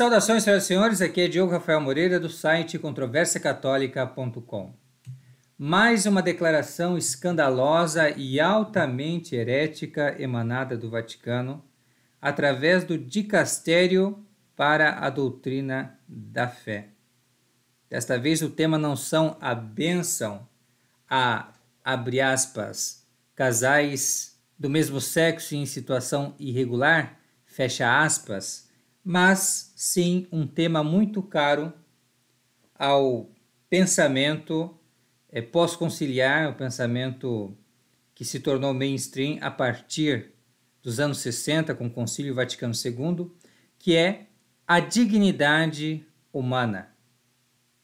Saudações, senhoras e senhores, aqui é Diogo Rafael Moreira do site ControvérsiaCatólica.com. Mais uma declaração escandalosa e altamente herética emanada do Vaticano através do Dicastério para a Doutrina da Fé. Desta vez o tema não são a bênção a, abre aspas, casais do mesmo sexo em situação irregular, fecha aspas, mas sim um tema muito caro ao pensamento é, pós-conciliar, o pensamento que se tornou mainstream a partir dos anos 60 com o Concílio Vaticano II, que é a dignidade humana.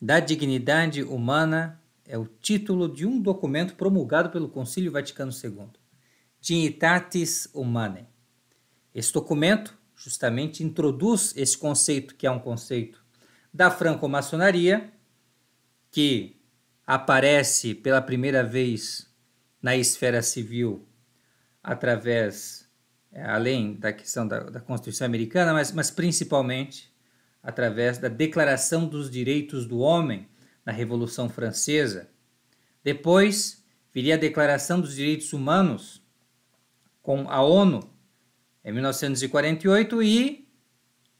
Da dignidade humana é o título de um documento promulgado pelo Concílio Vaticano II, Dignitatis Humanae. Esse documento justamente introduz esse conceito, que é um conceito da franco-maçonaria que aparece pela primeira vez na esfera civil através, é, além da questão da, da Constituição Americana, mas, mas principalmente através da Declaração dos Direitos do Homem na Revolução Francesa. Depois viria a Declaração dos Direitos Humanos com a ONU é em 1948 e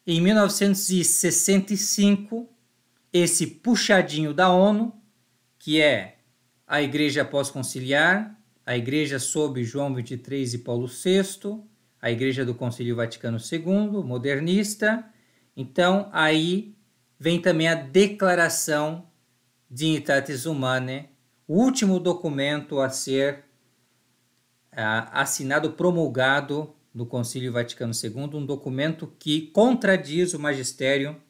em 1965 esse puxadinho da ONU, que é a Igreja Pós-Conciliar, a Igreja sob João XXIII e Paulo VI, a Igreja do Concílio Vaticano II, modernista. Então, aí vem também a Declaração Dignitatis Humanae, o último documento a ser assinado, promulgado do Concílio Vaticano II, um documento que contradiz o magistério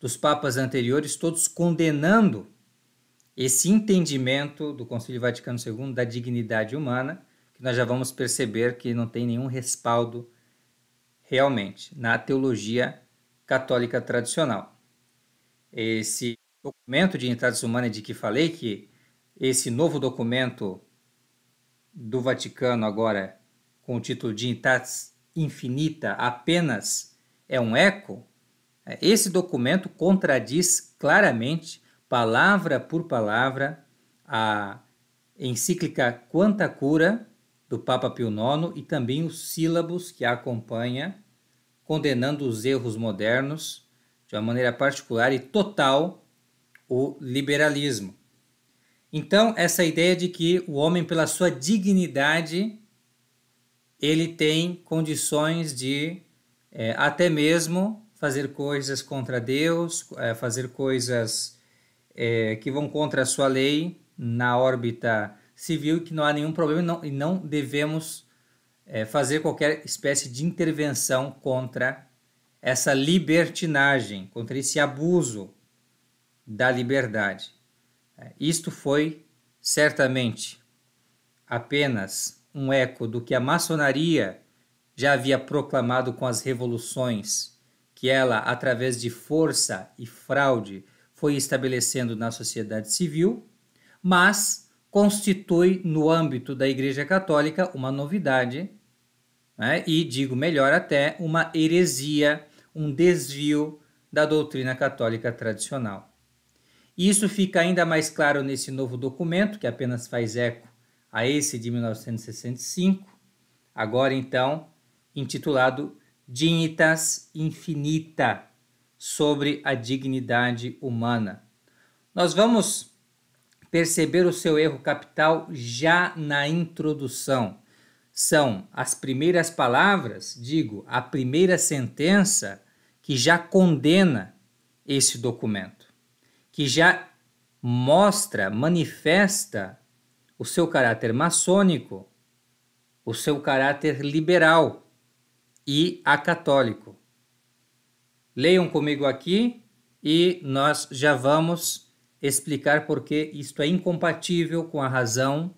dos papas anteriores, todos condenando esse entendimento do Concílio Vaticano II da dignidade humana, que nós já vamos perceber que não tem nenhum respaldo realmente na teologia católica tradicional. Esse documento de entradas Humana de que falei, que esse novo documento do Vaticano agora com o título de Intats Infinita apenas é um eco, é, esse documento contradiz claramente, palavra por palavra, a encíclica Quanta Cura do Papa Pio IX e também os sílabos que a acompanha, condenando os erros modernos, de uma maneira particular e total, o liberalismo. Então, essa ideia de que o homem, pela sua dignidade, ele tem condições de é, até mesmo fazer coisas contra Deus, é, fazer coisas é, que vão contra a sua lei na órbita civil, que não há nenhum problema não, e não devemos é, fazer qualquer espécie de intervenção contra essa libertinagem, contra esse abuso da liberdade. É, isto foi certamente apenas um eco do que a maçonaria já havia proclamado com as revoluções, que ela, através de força e fraude, foi estabelecendo na sociedade civil, mas constitui no âmbito da Igreja Católica uma novidade, né? e digo melhor até, uma heresia, um desvio da doutrina católica tradicional. Isso fica ainda mais claro nesse novo documento, que apenas faz eco a esse de 1965, agora então intitulado Dignitas Infinita sobre a dignidade humana. Nós vamos perceber o seu erro capital já na introdução. São as primeiras palavras, digo, a primeira sentença que já condena esse documento, que já mostra, manifesta o seu caráter maçônico, o seu caráter liberal e acatólico. Leiam comigo aqui e nós já vamos explicar por que isto é incompatível com a razão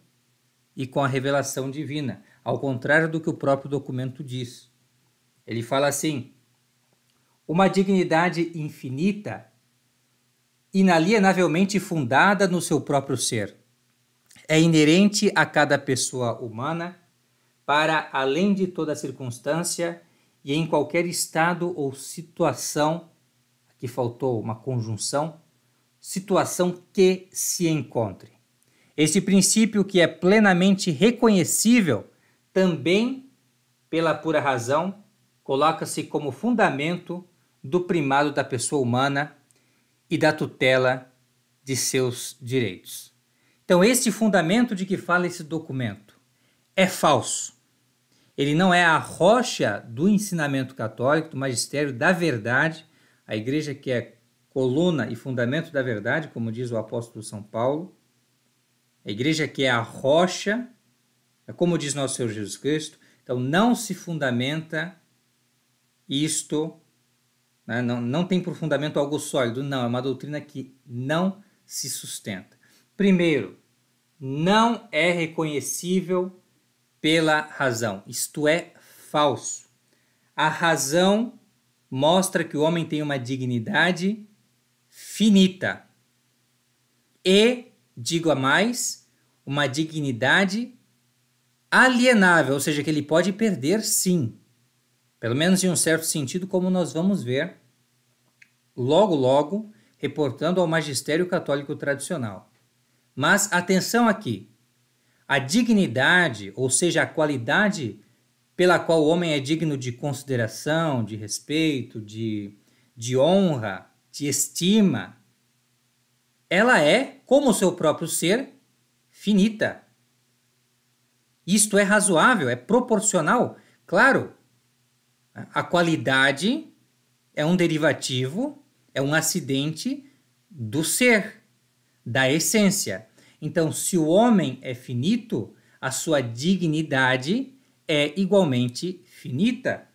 e com a revelação divina, ao contrário do que o próprio documento diz. Ele fala assim: uma dignidade infinita, inalienavelmente fundada no seu próprio ser é inerente a cada pessoa humana, para além de toda circunstância e em qualquer estado ou situação, aqui faltou uma conjunção, situação que se encontre. Esse princípio que é plenamente reconhecível também pela pura razão, coloca-se como fundamento do primado da pessoa humana e da tutela de seus direitos. Então, este fundamento de que fala esse documento é falso. Ele não é a rocha do ensinamento católico, do magistério da verdade, a igreja que é coluna e fundamento da verdade, como diz o apóstolo São Paulo, a igreja que é a rocha, é como diz nosso Senhor Jesus Cristo. Então, não se fundamenta isto, né? não, não tem por fundamento algo sólido, não, é uma doutrina que não se sustenta. Primeiro, não é reconhecível pela razão. Isto é falso. A razão mostra que o homem tem uma dignidade finita. E, digo a mais, uma dignidade alienável, ou seja, que ele pode perder sim. Pelo menos em um certo sentido, como nós vamos ver logo, logo, reportando ao magistério católico tradicional. Mas atenção aqui. A dignidade, ou seja, a qualidade pela qual o homem é digno de consideração, de respeito, de, de honra, de estima, ela é, como o seu próprio ser, finita. Isto é razoável, é proporcional. Claro, a qualidade é um derivativo, é um acidente do ser da essência. Então, se o homem é finito, a sua dignidade é igualmente finita.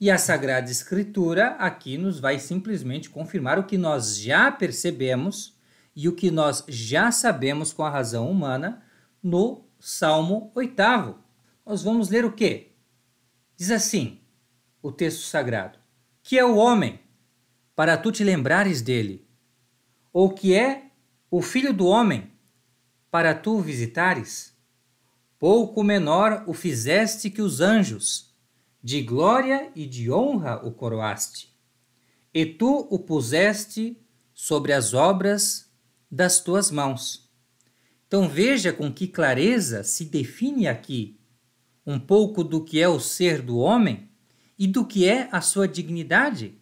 E a Sagrada Escritura aqui nos vai simplesmente confirmar o que nós já percebemos e o que nós já sabemos com a razão humana no Salmo 8. Nós vamos ler o quê? Diz assim o texto sagrado: Que é o homem, para tu te lembrares dele? Ou que é o filho do homem, para tu visitares? Pouco menor o fizeste que os anjos, de glória e de honra o coroaste, e tu o puseste sobre as obras das tuas mãos. Então veja com que clareza se define aqui um pouco do que é o ser do homem e do que é a sua dignidade,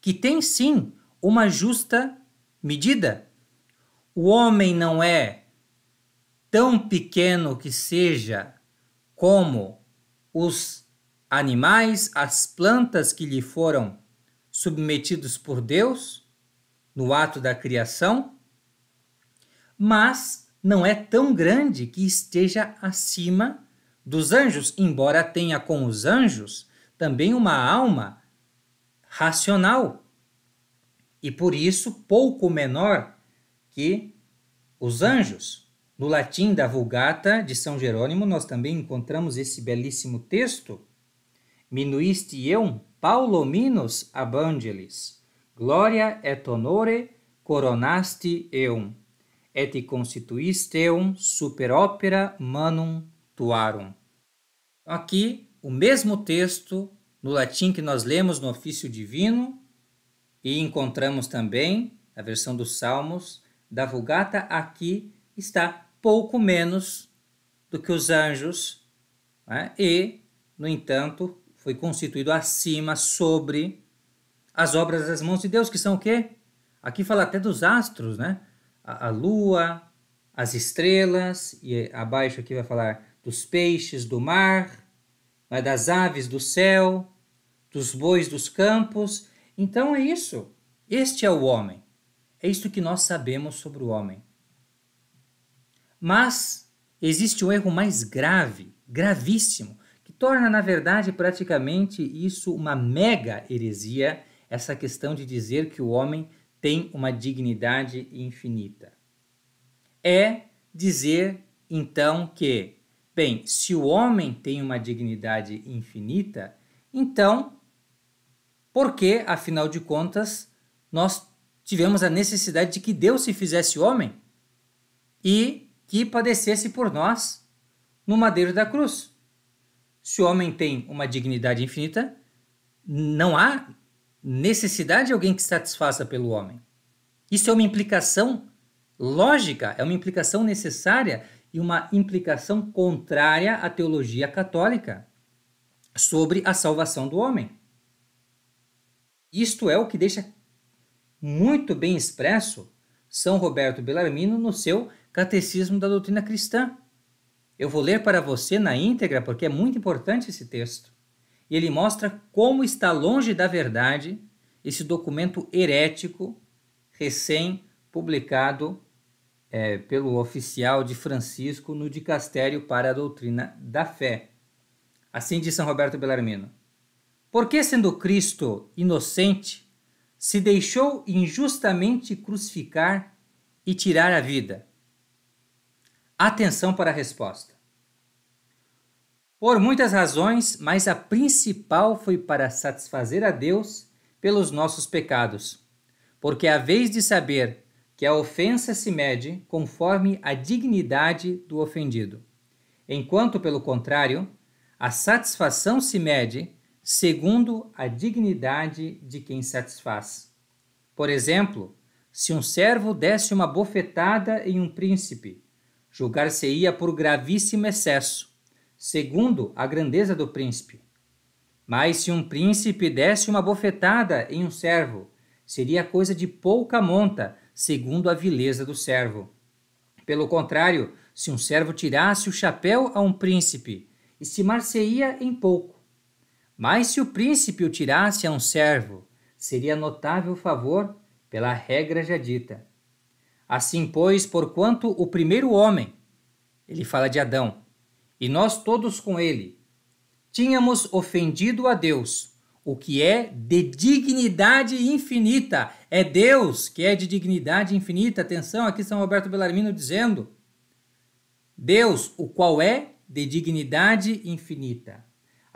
que tem sim uma justa medida o homem não é tão pequeno que seja como os animais, as plantas que lhe foram submetidos por Deus no ato da criação, mas não é tão grande que esteja acima dos anjos, embora tenha com os anjos também uma alma racional e por isso pouco menor que os anjos. No latim da Vulgata de São Jerônimo, nós também encontramos esse belíssimo texto. Minuisti eum paulominus abangelis, gloria et honore coronasti eum, et constituiste eum super opera manum tuarum. Aqui, o mesmo texto no latim que nós lemos no ofício divino e encontramos também a versão dos Salmos da Vulgata aqui está pouco menos do que os anjos, né? e, no entanto, foi constituído acima sobre as obras das mãos de Deus, que são o quê? Aqui fala até dos astros, né? A, a lua, as estrelas, e abaixo aqui vai falar dos peixes do mar, né? das aves do céu, dos bois dos campos. Então é isso. Este é o homem. É isto que nós sabemos sobre o homem. Mas existe um erro mais grave, gravíssimo, que torna, na verdade, praticamente isso uma mega heresia, essa questão de dizer que o homem tem uma dignidade infinita. É dizer, então, que, bem, se o homem tem uma dignidade infinita, então, por que, afinal de contas, nós tivemos a necessidade de que Deus se fizesse homem e que padecesse por nós no madeiro da cruz. Se o homem tem uma dignidade infinita, não há necessidade de alguém que satisfaça pelo homem. Isso é uma implicação lógica, é uma implicação necessária e uma implicação contrária à teologia católica sobre a salvação do homem. Isto é o que deixa muito bem expresso São Roberto Bellarmino no seu Catecismo da Doutrina Cristã. Eu vou ler para você na íntegra porque é muito importante esse texto. E ele mostra como está longe da verdade esse documento herético recém-publicado é, pelo oficial de Francisco no Dicastério para a Doutrina da Fé. Assim diz São Roberto Bellarmino. Por que, sendo Cristo inocente, se deixou injustamente crucificar e tirar a vida? Atenção para a resposta. Por muitas razões, mas a principal foi para satisfazer a Deus pelos nossos pecados, porque a vez de saber que a ofensa se mede conforme a dignidade do ofendido, enquanto, pelo contrário, a satisfação se mede segundo a dignidade de quem satisfaz. Por exemplo, se um servo desse uma bofetada em um príncipe, julgar-se-ia por gravíssimo excesso, segundo a grandeza do príncipe. Mas se um príncipe desse uma bofetada em um servo, seria coisa de pouca monta, segundo a vileza do servo. Pelo contrário, se um servo tirasse o chapéu a um príncipe, estimar-se-ia em pouco mas se o príncipe o tirasse a um servo, seria notável favor pela regra já dita. Assim, pois, porquanto o primeiro homem, ele fala de Adão, e nós todos com ele, tínhamos ofendido a Deus, o que é de dignidade infinita. É Deus que é de dignidade infinita. Atenção, aqui São Roberto Bellarmino dizendo: Deus, o qual é de dignidade infinita.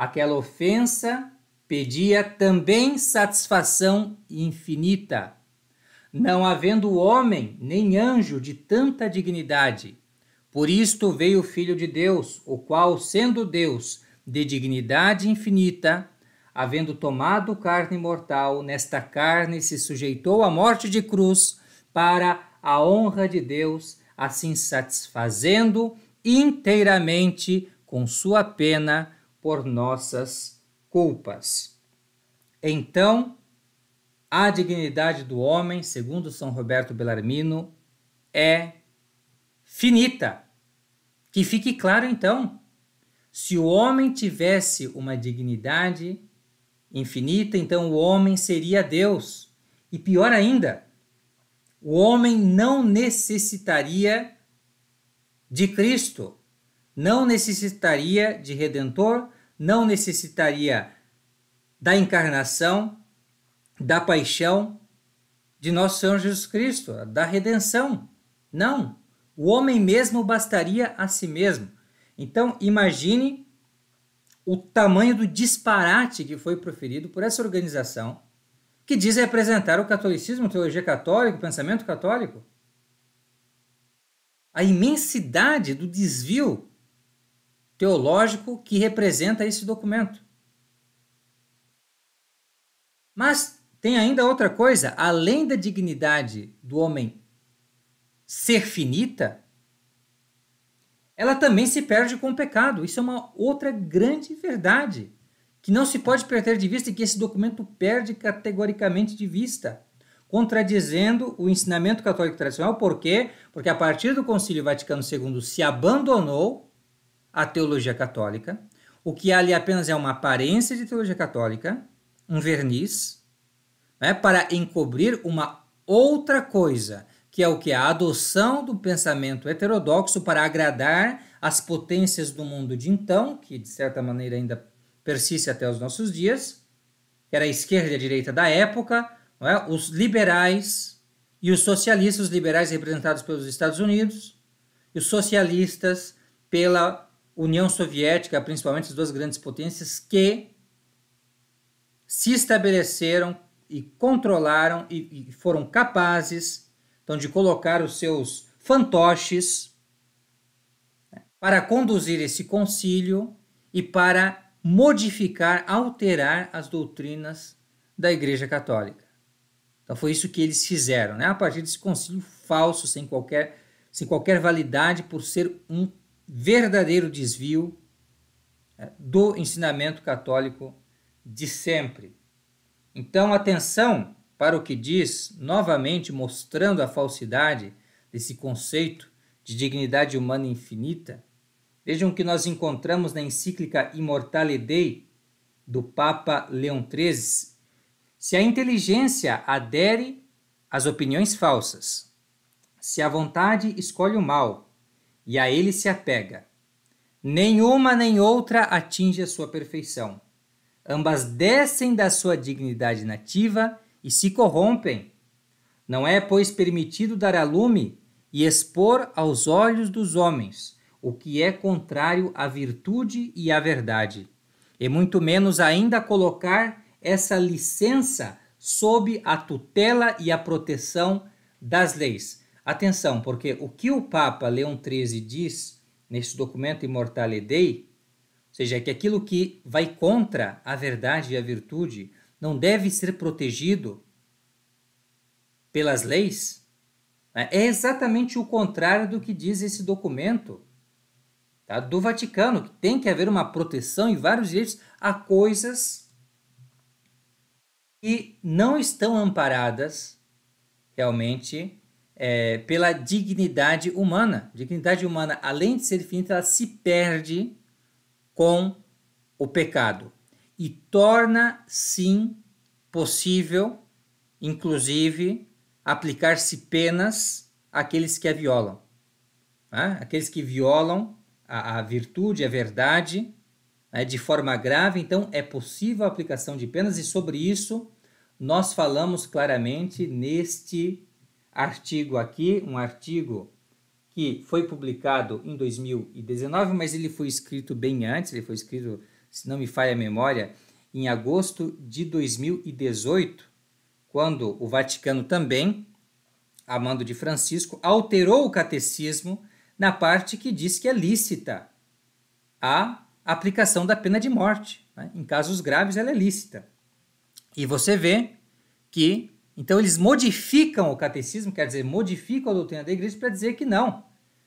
Aquela ofensa pedia também satisfação infinita. Não havendo homem nem anjo de tanta dignidade. Por isto veio o Filho de Deus, o qual, sendo Deus de dignidade infinita, havendo tomado carne mortal, nesta carne se sujeitou à morte de cruz, para a honra de Deus, assim satisfazendo inteiramente com sua pena por nossas culpas. Então, a dignidade do homem, segundo São Roberto Bellarmino, é finita. Que fique claro então, se o homem tivesse uma dignidade infinita, então o homem seria Deus. E pior ainda, o homem não necessitaria de Cristo não necessitaria de redentor, não necessitaria da encarnação, da paixão de nosso Senhor Jesus Cristo, da redenção. Não, o homem mesmo bastaria a si mesmo. Então, imagine o tamanho do disparate que foi proferido por essa organização que diz representar o catolicismo, teologia católica, pensamento católico. A imensidade do desvio teológico que representa esse documento. Mas tem ainda outra coisa, além da dignidade do homem ser finita, ela também se perde com o pecado. Isso é uma outra grande verdade que não se pode perder de vista e que esse documento perde categoricamente de vista, contradizendo o ensinamento católico tradicional. Por quê? Porque a partir do Concílio Vaticano II se abandonou a teologia católica. O que ali apenas é uma aparência de teologia católica, um verniz, né, para encobrir uma outra coisa, que é o que? A adoção do pensamento heterodoxo para agradar as potências do mundo de então, que de certa maneira ainda persiste até os nossos dias, que era a esquerda e a direita da época, é? os liberais e os socialistas, os liberais representados pelos Estados Unidos, e os socialistas pela União Soviética, principalmente as duas grandes potências, que se estabeleceram e controlaram e, e foram capazes então, de colocar os seus fantoches né, para conduzir esse concílio e para modificar, alterar as doutrinas da Igreja Católica. Então foi isso que eles fizeram, né? A partir desse concílio falso, sem qualquer, sem qualquer validade, por ser um verdadeiro desvio é, do ensinamento católico de sempre. Então, atenção para o que diz, novamente mostrando a falsidade desse conceito de dignidade humana infinita. Vejam que nós encontramos na encíclica Immortale Dei do Papa Leão XIII. Se a inteligência adere às opiniões falsas, se a vontade escolhe o mal, e a ele se apega. Nenhuma nem outra atinge a sua perfeição. Ambas descem da sua dignidade nativa e se corrompem. Não é, pois, permitido dar a lume e expor aos olhos dos homens o que é contrário à virtude e à verdade, e muito menos ainda colocar essa licença sob a tutela e a proteção das leis. Atenção, porque o que o Papa Leão XIII diz nesse documento Immortale Dei, ou seja, é que aquilo que vai contra a verdade e a virtude não deve ser protegido pelas leis, né? é exatamente o contrário do que diz esse documento tá? do Vaticano, que tem que haver uma proteção e vários direitos a coisas que não estão amparadas realmente é, pela dignidade humana. A dignidade humana, além de ser finita, ela se perde com o pecado e torna, sim, possível, inclusive, aplicar-se penas àqueles que a violam. Né? Tá? Aqueles que violam a, a virtude, a verdade, né? de forma grave, então é possível a aplicação de penas, e sobre isso nós falamos claramente neste artigo aqui, um artigo que foi publicado em 2019, mas ele foi escrito bem antes, ele foi escrito, se não me falha a memória, em agosto de 2018, quando o Vaticano também, a mando de Francisco, alterou o catecismo na parte que diz que é lícita a aplicação da pena de morte. Né? Em casos graves, ela é lícita. E você vê que então eles modificam o catecismo, quer dizer, modificam a doutrina da igreja para dizer que não.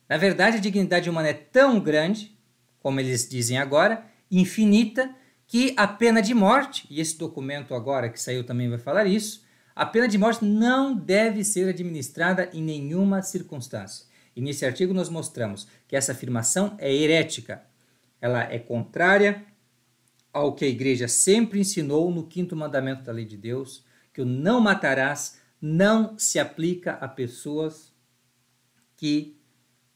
Na verdade, a dignidade humana é tão grande, como eles dizem agora, infinita, que a pena de morte, e esse documento agora que saiu também vai falar isso, a pena de morte não deve ser administrada em nenhuma circunstância. E nesse artigo nós mostramos que essa afirmação é herética. Ela é contrária ao que a igreja sempre ensinou no quinto mandamento da lei de Deus, que o não matarás não se aplica a pessoas que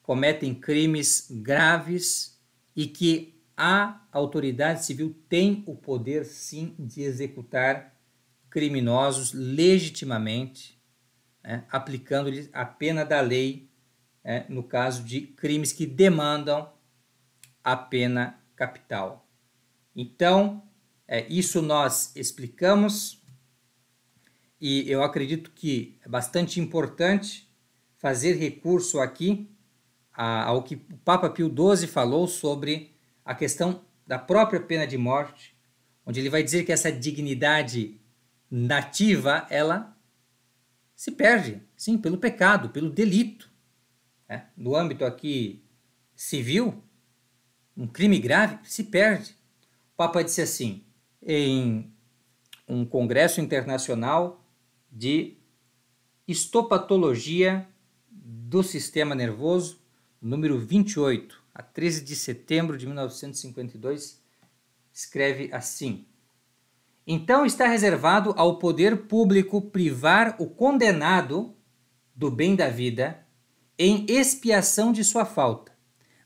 cometem crimes graves e que a autoridade civil tem o poder sim de executar criminosos legitimamente, né, aplicando-lhes a pena da lei né, no caso de crimes que demandam a pena capital. Então, é, isso nós explicamos e eu acredito que é bastante importante fazer recurso aqui ao que o Papa Pio XII falou sobre a questão da própria pena de morte, onde ele vai dizer que essa dignidade nativa ela se perde, sim, pelo pecado, pelo delito. Né? No âmbito aqui civil, um crime grave se perde. O Papa disse assim em um congresso internacional de estopatologia do Sistema Nervoso, número 28, a 13 de setembro de 1952, escreve assim: Então está reservado ao poder público privar o condenado do bem da vida em expiação de sua falta,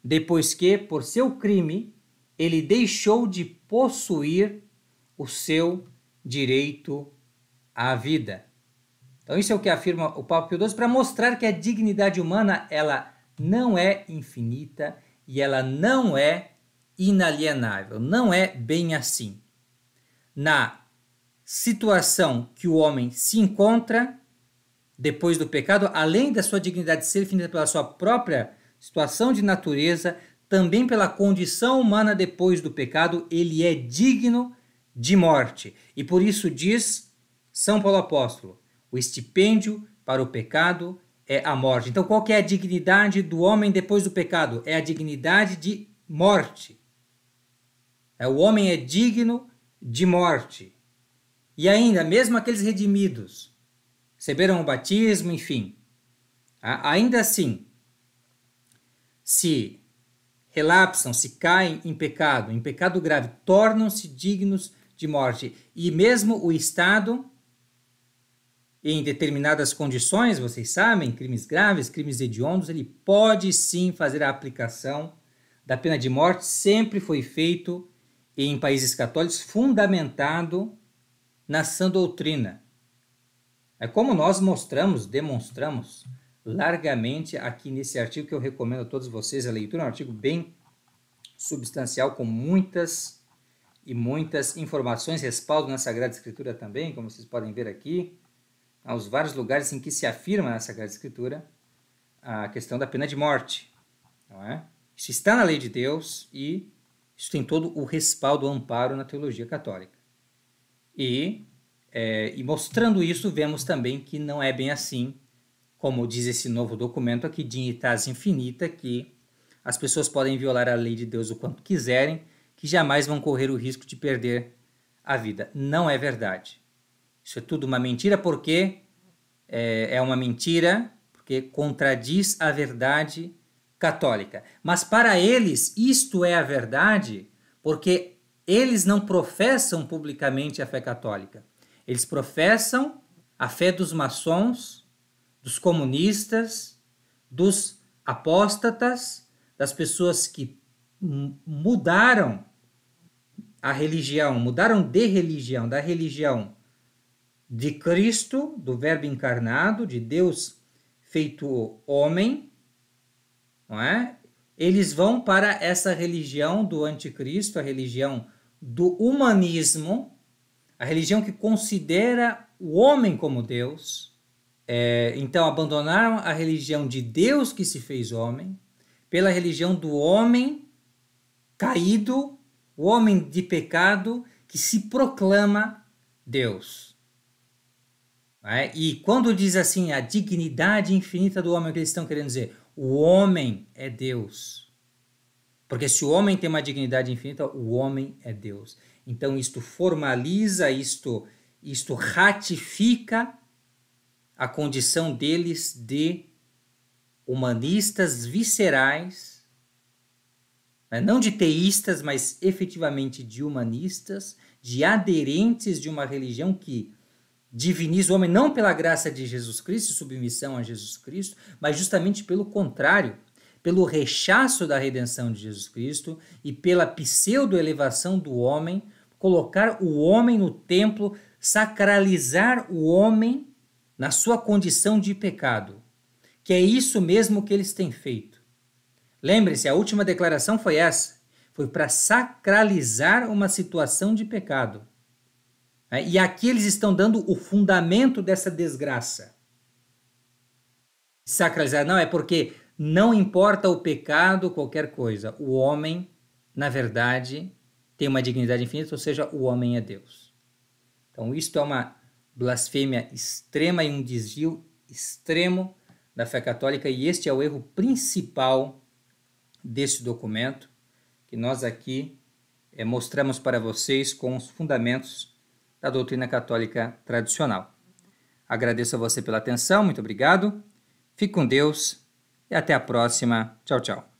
depois que, por seu crime, ele deixou de possuir o seu direito à vida. Então isso é o que afirma o Papa Pio XII para mostrar que a dignidade humana ela não é infinita e ela não é inalienável, não é bem assim. Na situação que o homem se encontra depois do pecado, além da sua dignidade ser finita pela sua própria situação de natureza, também pela condição humana depois do pecado, ele é digno de morte. E por isso diz São Paulo Apóstolo: o estipêndio para o pecado é a morte. Então, qual é a dignidade do homem depois do pecado? É a dignidade de morte. É, o homem é digno de morte. E ainda, mesmo aqueles redimidos, receberam o batismo, enfim, ainda assim, se relapsam, se caem em pecado, em pecado grave, tornam-se dignos de morte. E mesmo o Estado em determinadas condições, vocês sabem, crimes graves, crimes hediondos, ele pode sim fazer a aplicação da pena de morte, sempre foi feito em países católicos, fundamentado na sã doutrina. É como nós mostramos, demonstramos largamente aqui nesse artigo que eu recomendo a todos vocês a leitura, é um artigo bem substancial com muitas e muitas informações, respaldo na Sagrada Escritura também, como vocês podem ver aqui aos vários lugares em que se afirma na Sagrada Escritura a questão da pena de morte. Não é? Isso está na lei de Deus e isso tem todo o respaldo, o amparo na teologia católica. E, é, e mostrando isso, vemos também que não é bem assim, como diz esse novo documento aqui, dignitas infinita, que as pessoas podem violar a lei de Deus o quanto quiserem, que jamais vão correr o risco de perder a vida. Não é verdade. Isso é tudo uma mentira porque é, é uma mentira, porque contradiz a verdade católica. Mas para eles, isto é a verdade, porque eles não professam publicamente a fé católica. Eles professam a fé dos maçons, dos comunistas, dos apóstatas, das pessoas que mudaram a religião, mudaram de religião, da religião de Cristo, do Verbo encarnado, de Deus feito homem, não é? Eles vão para essa religião do anticristo, a religião do humanismo, a religião que considera o homem como Deus. É, então abandonaram a religião de Deus que se fez homem, pela religião do homem caído, o homem de pecado que se proclama Deus. Né? E quando diz assim, a dignidade infinita do homem, o que eles estão querendo dizer? O homem é Deus. Porque se o homem tem uma dignidade infinita, o homem é Deus. Então isto formaliza, isto, isto ratifica a condição deles de humanistas viscerais, né? não de teístas, mas efetivamente de humanistas, de aderentes de uma religião que diviniza o homem não pela graça de Jesus Cristo, submissão a Jesus Cristo, mas justamente pelo contrário, pelo rechaço da redenção de Jesus Cristo e pela pseudo-elevação do homem, colocar o homem no templo, sacralizar o homem na sua condição de pecado. Que é isso mesmo que eles têm feito. Lembre-se, a última declaração foi essa: foi para sacralizar uma situação de pecado né? E aqui eles estão dando o fundamento dessa desgraça. Sacralizar, não, é porque não importa o pecado, qualquer coisa. O homem, na verdade, tem uma dignidade infinita, ou seja, o homem é Deus. Então, isto é uma blasfêmia extrema e um desvio extremo da fé católica, e este é o erro principal deste documento que nós aqui é, mostramos para vocês com os fundamentos da doutrina católica tradicional. Agradeço a você pela atenção, muito obrigado, fique com Deus e até a próxima. Tchau, tchau.